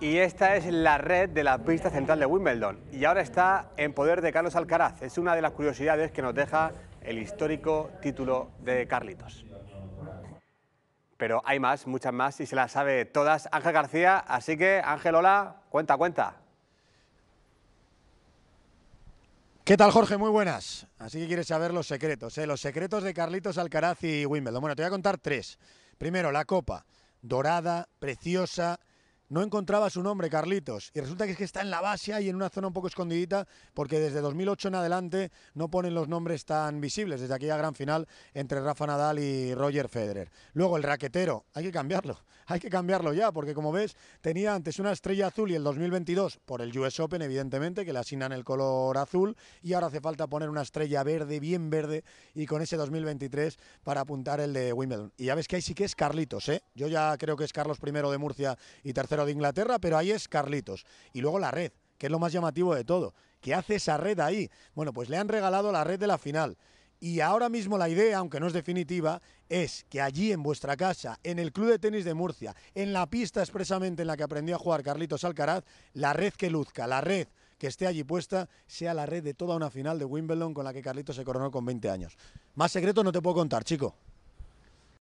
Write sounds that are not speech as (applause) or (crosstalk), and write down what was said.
Y esta es la red de la pista central de Wimbledon. Y ahora está en poder de Carlos Alcaraz. Es una de las curiosidades que nos deja el histórico título de Carlitos. Pero hay más, muchas más, y se las sabe todas Ángel García. Así que, Ángel, hola, cuenta, cuenta. ¿Qué tal, Jorge? Muy buenas. Así que quieres saber los secretos, ¿eh? los secretos de Carlitos Alcaraz y Wimbledon. Bueno, te voy a contar tres. Primero, la copa, dorada, preciosa, no encontraba su nombre, Carlitos. Y resulta que es que está en la base y en una zona un poco escondidita, porque desde 2008 en adelante no ponen los nombres tan visibles, desde aquella gran final entre Rafa Nadal y Roger Federer. Luego el raquetero, hay que cambiarlo, (laughs) hay que cambiarlo ya, porque como ves, tenía antes una estrella azul y el 2022 por el US Open, evidentemente, que le asignan el color azul, y ahora hace falta poner una estrella verde, bien verde, y con ese 2023 para apuntar el de Wimbledon. Y ya ves que ahí sí que es Carlitos, ¿eh? Yo ya creo que es Carlos I de Murcia y tercero de Inglaterra, pero ahí es Carlitos. Y luego la red, que es lo más llamativo de todo. ¿Qué hace esa red ahí? Bueno, pues le han regalado la red de la final. Y ahora mismo la idea, aunque no es definitiva, es que allí en vuestra casa, en el Club de Tenis de Murcia, en la pista expresamente en la que aprendió a jugar Carlitos Alcaraz, la red que luzca, la red que esté allí puesta, sea la red de toda una final de Wimbledon con la que Carlitos se coronó con 20 años. Más secreto no te puedo contar, chico.